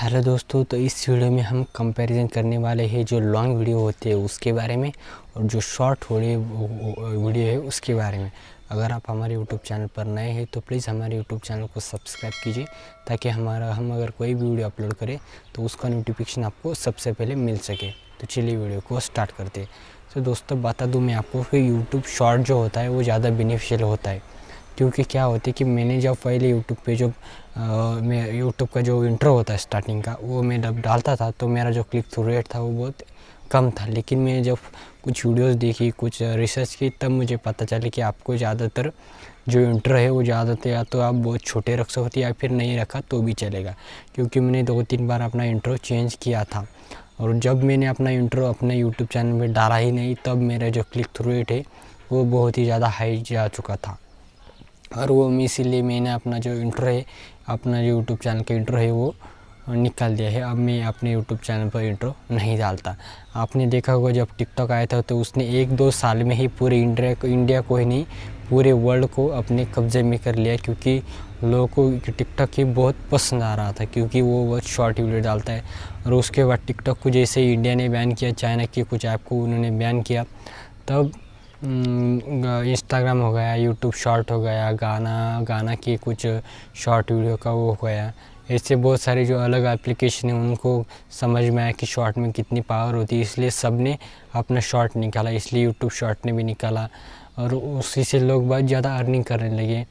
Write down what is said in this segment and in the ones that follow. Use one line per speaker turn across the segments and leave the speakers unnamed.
hello दोस्तों तो इस वीडियो में हम कंपैरिजन करने वाले हैं जो लॉन्ग वीडियो होते हैं उसके बारे में और जो शॉर्ट थोड़े वीडियो है उसके बारे में अगर आप हमारे यूट्यूब चैनल पर नए हैं तो प्लीज़ हमारे यूट्यूब चैनल को सब्सक्राइब कीजिए ताकि हमारा हम अगर कोई भी वीडियो अपलोड करें तो उसका नोटिफिकेशन आपको सबसे पहले मिल सके तो चलिए वीडियो को स्टार्ट करते हैं तो दोस्तों बता दूँ मैं आपको कि यूट्यूब शॉर्ट जो होता है वो ज़्यादा बेनिफिशियल होता है क्योंकि क्या है कि मैंने जब पहले यूट्यूब पे जो मैं यूट्यूब का जो इंट्रो होता है स्टार्टिंग का वो मैं जब डालता था तो मेरा जो क्लिक थ्रू रेट था वो बहुत कम था लेकिन मैं जब कुछ वीडियोस देखी कुछ रिसर्च की तब मुझे पता चला कि आपको ज़्यादातर जो इंटर है वो ज़्यादातर या तो आप बहुत छोटे रख सकते या फिर नहीं रखा तो भी चलेगा क्योंकि मैंने दो तीन बार अपना इंट्रो चेंज किया था और जब मैंने अपना इंट्रो अपने यूट्यूब चैनल में डाला ही नहीं तब मेरा जो क्लिक थ्रू रेट है वो बहुत ही ज़्यादा हाई जा चुका था और वो इसीलिए मैंने अपना जो इंट्रो है अपना जो यूट्यूब चैनल का इंटर है वो निकाल दिया है अब मैं अपने यूट्यूब चैनल पर इंट्रो नहीं डालता आपने देखा होगा जब टिकटॉक आया था तो उसने एक दो साल में ही पूरे इंडिया को इंडिया को ही नहीं पूरे वर्ल्ड को अपने कब्जे में कर लिया क्योंकि लोगों को टिकटॉक ही बहुत पसंद आ रहा था क्योंकि वो बहुत शॉर्ट वीडियो डालता है और उसके बाद टिकटॉक को जैसे इंडिया ने बैन किया चाइना के कुछ ऐप को उन्होंने बैन किया तब इंस्टाग्राम हम्म, हो गया यूट्यूब शॉर्ट हो गया गाना गाना की कुछ शॉर्ट वीडियो का वो हो गया ऐसे बहुत सारे जो अलग एप्लीकेशन हैं उनको समझ में आया कि शॉर्ट में कितनी पावर होती है इसलिए सब ने अपना शॉर्ट निकाला इसलिए यूट्यूब शॉर्ट ने भी निकाला और उसी से लोग बहुत ज़्यादा अर्निंग करने लगे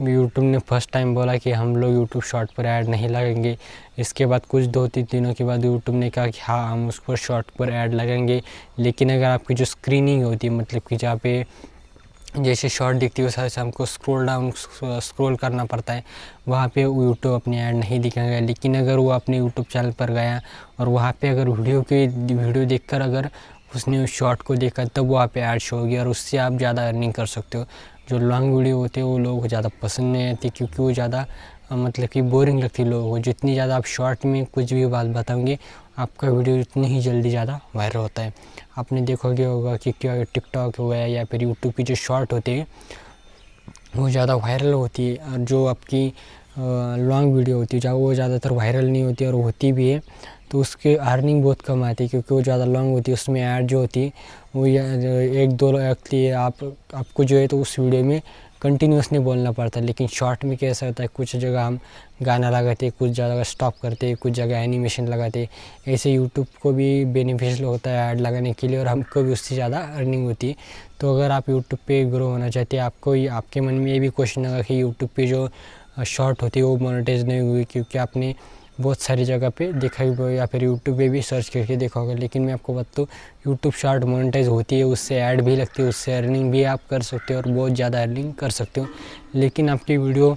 यूट्यूब ने फर्स्ट टाइम बोला कि हम लोग यूट्यूब शॉर्ट पर ऐड नहीं लगेंगे इसके बाद कुछ दो तीन दिनों के बाद यूट्यूब ने कहा कि हाँ हम उस पर शॉर्ट पर ऐड लगेंगे लेकिन अगर आपकी जो स्क्रीनिंग होती है मतलब कि जहाँ पे जैसे शॉर्ट दिखती है उस हिसाब हमको स्क्रोल डाउन स्क्रोल करना पड़ता है वहाँ पे यूट्यूब अपने ऐड नहीं दिखाएंगे लेकिन अगर वो अपने यूट्यूब चैनल पर गया और वहाँ पे अगर वीडियो की वीडियो देखकर अगर उसने उस शॉट को देखा तब वो आप ऐड शो हो गया और उससे आप ज़्यादा अर्निंग कर सकते हो जो लॉन्ग वीडियो होते हैं वो लोगों को ज़्यादा पसंद नहीं आती क्योंकि वो ज़्यादा मतलब कि बोरिंग लगती लोगों को जितनी ज़्यादा आप शॉर्ट में कुछ भी बात बताओगे आपका वीडियो उतनी ही जल्दी ज़्यादा वायरल होता है आपने देखोगे होगा कि क्या टिकटॉक हो गया या फिर यूट्यूब की जो शॉर्ट होते हैं वो ज़्यादा वायरल होती है और जो आपकी लॉन्ग वीडियो होती है वो ज़्यादातर वायरल नहीं होती और होती भी है तो उसके अर्निंग बहुत कम आती है क्योंकि वो ज़्यादा लॉन्ग होती है उसमें ऐड जो होती है वो एक दो लगती है आप आपको जो है तो उस वीडियो में कंटिन्यूस नहीं बोलना पड़ता लेकिन शॉर्ट में कैसा होता है कुछ जगह हम गाना लगाते कुछ जगह स्टॉप करते कुछ जगह एनिमेशन लगाते ऐसे यूट्यूब को भी बेनिफिशियल होता है ऐड लगाने के लिए और हमको भी उससे ज़्यादा अर्निंग होती है तो अगर आप यूट्यूब पे ग्रो होना चाहते हैं आपको आपके मन में ये भी क्वेश्चन लगा कि यूट्यूब पर जो शॉर्ट होती है वो मोनिटाइज नहीं हुई क्योंकि आपने बहुत सारी जगह पे देखा भी या फिर यूट्यूब पे भी सर्च करके देखा होगा लेकिन मैं आपको बता दूँ यूट्यूब शार्ट मोनेटाइज होती है उससे ऐड भी लगती है उससे अर्निंग भी आप कर सकते हो और बहुत ज़्यादा अर्निंग कर सकते हो लेकिन आपकी वीडियो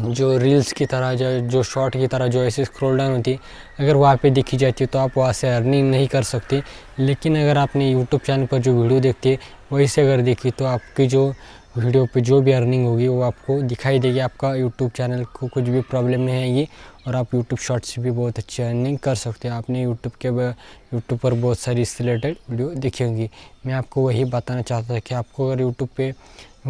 जो रील्स की तरह जो जो शॉर्ट की तरह जो ऐसे स्क्रोल डाउन होती है अगर वहाँ पे देखी जाती है तो आप वहाँ से अर्निंग नहीं कर सकते लेकिन अगर आपने यूट्यूब चैनल पर जो वीडियो देखती है वहीं से अगर देखी तो आपकी जो वीडियो पे जो भी अर्निंग होगी वो आपको दिखाई देगी आपका यूट्यूब चैनल को कुछ भी प्रॉब्लम नहीं आएगी और आप यूट्यूब शॉर्ट्स भी बहुत अच्छी अर्निंग कर सकते हैं आपने यूट्यूब के यूट्यूब पर बहुत सारी इससे रिलेटेड वीडियो देखी होंगी मैं आपको वही बताना चाहता था कि आपको अगर यूट्यूब पर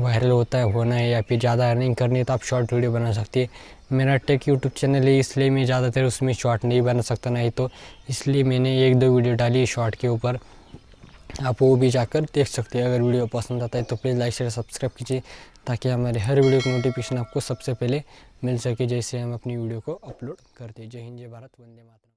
वायरल होता है होना है या फिर ज़्यादा अर्निंग करनी है तो आप शॉर्ट वीडियो बना सकती है मेरा टेक यूट्यूब चैनल है इसलिए मैं ज़्यादातर उसमें शॉर्ट नहीं बना सकता नहीं तो इसलिए मैंने एक दो वीडियो डाली शॉर्ट के ऊपर आप वो भी जाकर देख सकते हैं अगर वीडियो पसंद आता है तो प्लीज़ लाइक शेयर सब्सक्राइब कीजिए ताकि हमारे हर वीडियो की नोटिफिकेशन आपको सबसे पहले मिल सके जैसे हम अपनी वीडियो को अपलोड करते जय हिंद जय भारत वंदे माता